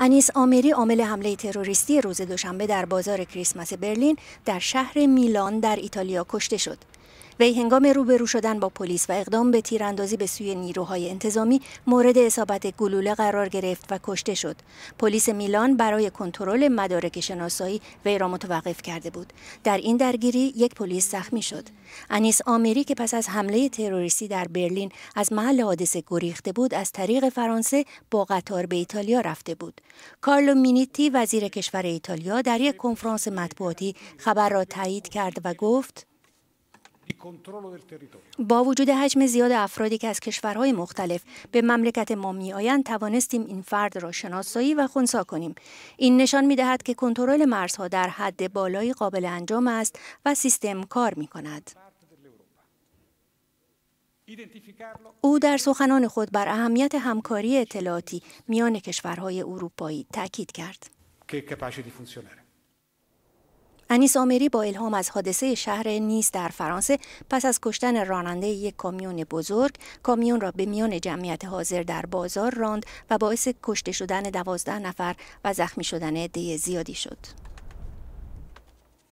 انیس آمری عامل حمله تروریستی روز دوشنبه در بازار کریسمس برلین در شهر میلان در ایتالیا کشته شد. وی هنگام روبرو شدن با پلیس و اقدام به تیراندازی به سوی نیروهای انتظامی مورد اصابت گلوله قرار گرفت و کشته شد پلیس میلان برای کنترل مدارک شناسایی وی را متوقف کرده بود در این درگیری یک پلیس زخمی شد انیس آمری که پس از حمله تروریستی در برلین از محل حادثه گریخته بود از طریق فرانسه با قطار به ایتالیا رفته بود کارلو مینیتی وزیر کشور ایتالیا در یک کنفرانس مطبوعاتی خبر را تایید کرد و گفت با وجود حجم زیاد افرادی که از کشورهای مختلف به مملکت ما میآیند توانستیم این فرد را شناسایی و خونسا کنیم این نشان میدهد که کنترل مرزها در حد بالایی قابل انجام است و سیستم کار می کند. او در سخنان خود بر اهمیت همکاری اطلاعاتی میان کشورهای اروپایی تاکید کرد. انیس آمری با الهام از حادثه شهر نیس در فرانسه پس از کشتن راننده یک کامیون بزرگ کامیون را به میان جمعیت حاضر در بازار راند و باعث کشته شدن دوازده نفر و زخمی شدن عده زیادی شد